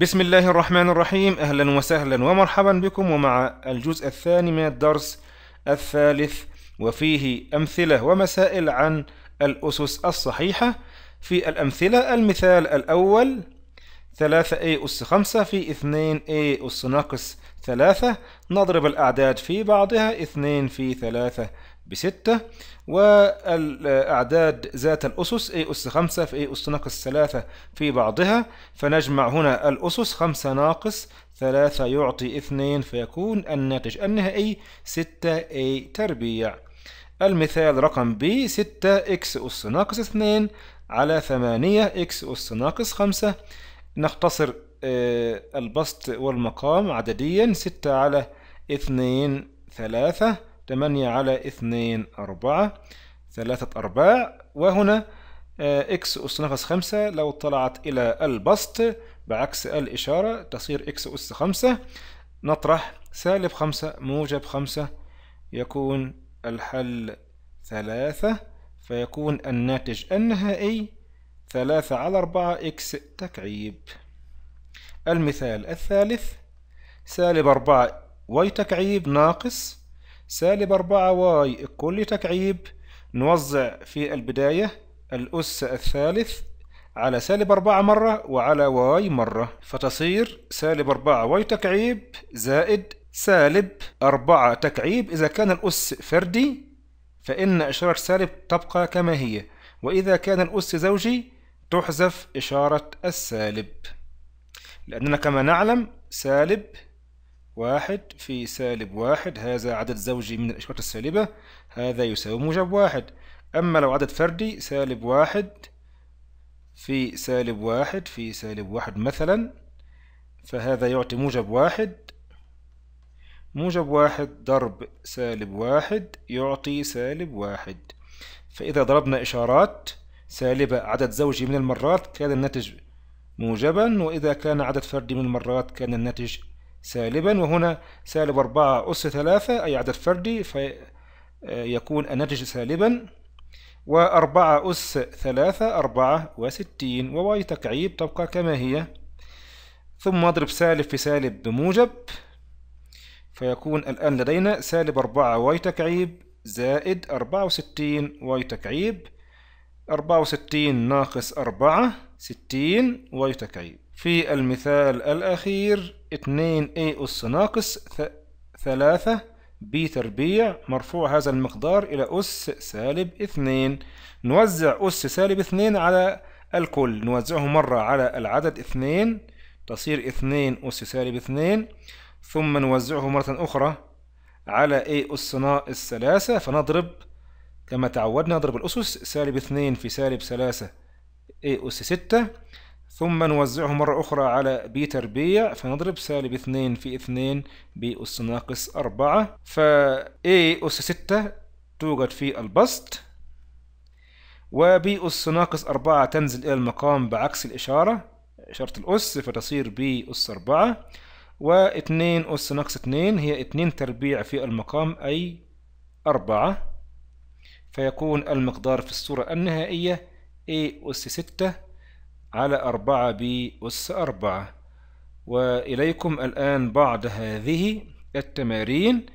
بسم الله الرحمن الرحيم أهلا وسهلا ومرحبا بكم ومع الجزء الثاني من الدرس الثالث وفيه أمثلة ومسائل عن الأسس الصحيحة في الأمثلة المثال الأول 3a أس 5 في 2a أس ناقص 3 نضرب الأعداد في بعضها 2 في 3 بستة والأعداد ذات الأسس A أس خمسة في A أس ناقص ثلاثة في بعضها فنجمع هنا الأسس خمسة ناقص ثلاثة يعطي اثنين فيكون الناتج النهائي ستة A تربيع المثال رقم B ستة إكس أس ناقص اثنين على ثمانية إكس أس ناقص خمسة نختصر آه، البسط والمقام عدديا ستة على اثنين ثلاثة 8 على 2 أربعة ثلاثة أرباع وهنا آه، إكس أس نفس خمسة لو طلعت إلى البسط بعكس الإشارة تصير إكس أس خمسة نطرح سالب خمسة موجب خمسة يكون الحل ثلاثة فيكون الناتج النهائي ثلاثة على أربعة إكس تكعيب المثال الثالث سالب أربعة واي تكعيب ناقص سالب 4 واي كل تكعيب نوزع في البداية الأس الثالث على سالب 4 مرة وعلى واي مرة فتصير سالب 4 واي تكعيب زائد سالب 4 تكعيب إذا كان الأس فردي فإن إشارة سالب تبقى كما هي وإذا كان الأس زوجي تحذف إشارة السالب لأننا كما نعلم سالب واحد في سالب واحد هذا عدد زوجي من الأشواط السالبة هذا يساوي موجب واحد أما لو عدد فردي سالب واحد في سالب واحد في سالب واحد مثلا فهذا يعطي موجب واحد موجب واحد ضرب سالب واحد يعطي سالب واحد فإذا ضربنا إشارات سالبة عدد زوجي من المرات كان الناتج موجبا وإذا كان عدد فردي من المرات كان الناتج سالبا وهنا سالب 4 أس 3 أي عدد فردي فيكون الناتج سالبا وأربعة أس ثلاثة أربعة وستين وواي تكعيب تبقى كما هي ثم أضرب سالب في سالب بموجب فيكون الآن لدينا سالب أربعة واي تكعيب زائد أربعة وستين واي تكعيب أربعة وستين ناقص أربعة ستين واي تكعيب في المثال الأخير 2 a أس ناقص 3 b تربيع مرفوع هذا المقدار إلى أس سالب 2 نوزع أس سالب 2 على الكل نوزعه مرة على العدد 2 تصير 2 أس سالب 2 ثم نوزعه مرة أخرى على a أس ناقص 3 فنضرب كما تعودنا نضرب الأسس سالب 2 في سالب 3 a أس 6 ثم نوزعه مرة أخرى على بي تربيع فنضرب سالب اثنين في اثنين أس ناقص أربعة فا A أس ستة توجد في البسط وبي أس ناقص أربعة تنزل إلى المقام بعكس الإشارة إشارة الأس فتصير بي أس أربعة 2 أس ناقص 2 هي 2 تربيع في المقام أي أربعة فيكون المقدار في الصورة النهائية A أس ستة على أربعة بأس أربعة وإليكم الآن بعض هذه التمارين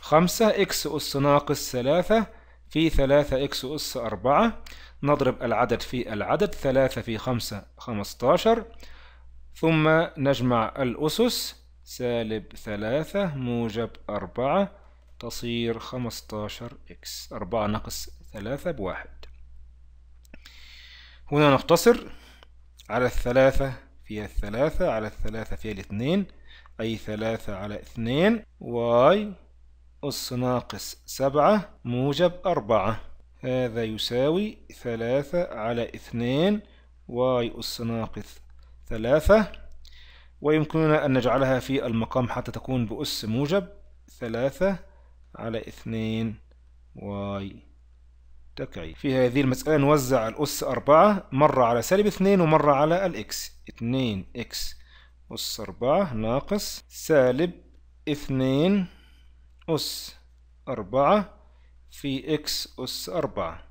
خمسة إكس أس ناقص ثلاثة في ثلاثة إكس أس أربعة نضرب العدد في العدد ثلاثة في خمسة خمستاشر ثم نجمع الأسس سالب ثلاثة موجب أربعة تصير خمستاشر إكس أربعة ناقص ثلاثة بواحد هنا نختصر على الثلاثة فيها الثلاثة على الثلاثة فيها الاثنين أي ثلاثة على اثنين واي أس ناقص سبعة موجب أربعة هذا يساوي ثلاثة على اثنين واي أس ناقص ثلاثة ويمكننا أن نجعلها في المقام حتى تكون بأس موجب ثلاثة على اثنين واي تكعيب في هذه المسألة نوزع الأس أربعة مرة على سالب اثنين ومرة على الإكس اتنين إكس أس أربعة ناقص سالب اثنين أس أربعة في إكس أس أربعة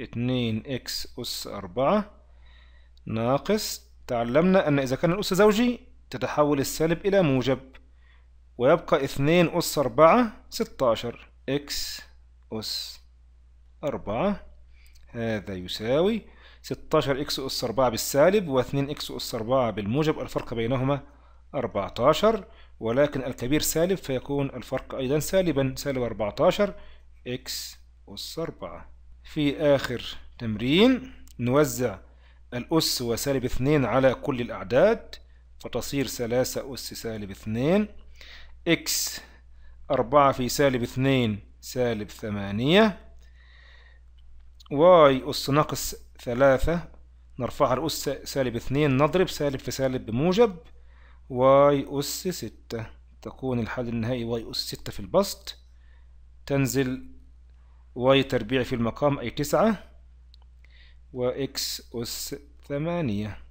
اتنين إكس أس أربعة ناقص تعلمنا أن إذا كان الأس زوجي تتحول السالب إلى موجب ويبقى اثنين أس أربعة ستاشر إكس أس 4 هذا يساوي 16 إكس أس 4 بالسالب و2 إكس أس 4 بالموجب الفرق بينهما 14 ولكن الكبير سالب فيكون الفرق أيضا سالبا سالب 14 إكس أس 4 في آخر تمرين نوزع الأس وسالب 2 على كل الأعداد فتصير 3 أس سالب 2 إكس 4 في سالب 2 سالب 8 واي أس ناقص ثلاثة نرفعها لأس سالب اثنين نضرب سالب في سالب بموجب واي أس ستة تكون الحل النهائي واي أس ستة في البسط تنزل واي تربيع في المقام أي تسعة وإكس أس ثمانية